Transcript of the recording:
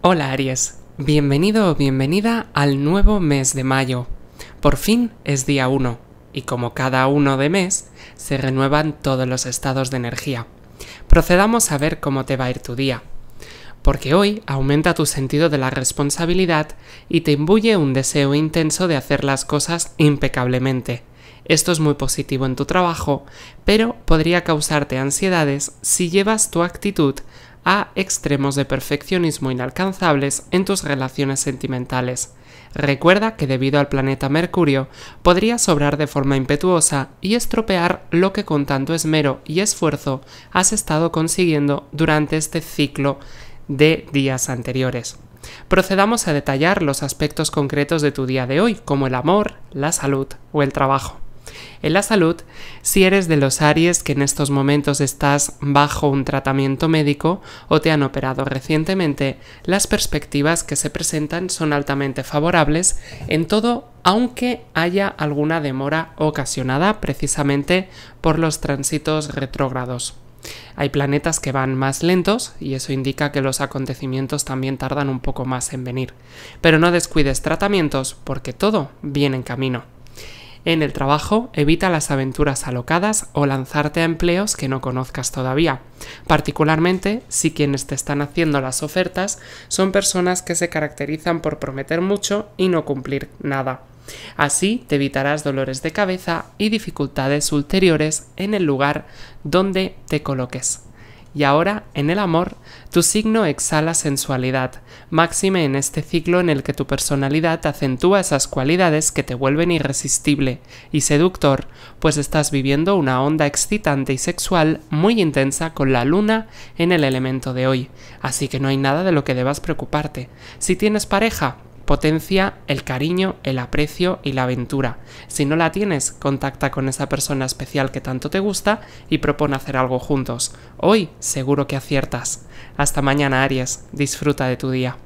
Hola Aries, bienvenido o bienvenida al nuevo mes de mayo. Por fin es día 1 y como cada uno de mes se renuevan todos los estados de energía. Procedamos a ver cómo te va a ir tu día. Porque hoy aumenta tu sentido de la responsabilidad y te imbuye un deseo intenso de hacer las cosas impecablemente. Esto es muy positivo en tu trabajo, pero podría causarte ansiedades si llevas tu actitud a extremos de perfeccionismo inalcanzables en tus relaciones sentimentales. Recuerda que debido al planeta Mercurio podrías sobrar de forma impetuosa y estropear lo que con tanto esmero y esfuerzo has estado consiguiendo durante este ciclo de días anteriores. Procedamos a detallar los aspectos concretos de tu día de hoy, como el amor, la salud o el trabajo. En la salud, si eres de los Aries que en estos momentos estás bajo un tratamiento médico o te han operado recientemente, las perspectivas que se presentan son altamente favorables en todo aunque haya alguna demora ocasionada precisamente por los tránsitos retrógrados. Hay planetas que van más lentos y eso indica que los acontecimientos también tardan un poco más en venir. Pero no descuides tratamientos porque todo viene en camino. En el trabajo, evita las aventuras alocadas o lanzarte a empleos que no conozcas todavía, particularmente si quienes te están haciendo las ofertas son personas que se caracterizan por prometer mucho y no cumplir nada. Así te evitarás dolores de cabeza y dificultades ulteriores en el lugar donde te coloques. Y ahora, en el amor, tu signo exhala sensualidad, máxime en este ciclo en el que tu personalidad acentúa esas cualidades que te vuelven irresistible y seductor, pues estás viviendo una onda excitante y sexual muy intensa con la luna en el elemento de hoy, así que no hay nada de lo que debas preocuparte. Si tienes pareja, Potencia el cariño, el aprecio y la aventura. Si no la tienes, contacta con esa persona especial que tanto te gusta y propone hacer algo juntos. Hoy seguro que aciertas. Hasta mañana, Aries. Disfruta de tu día.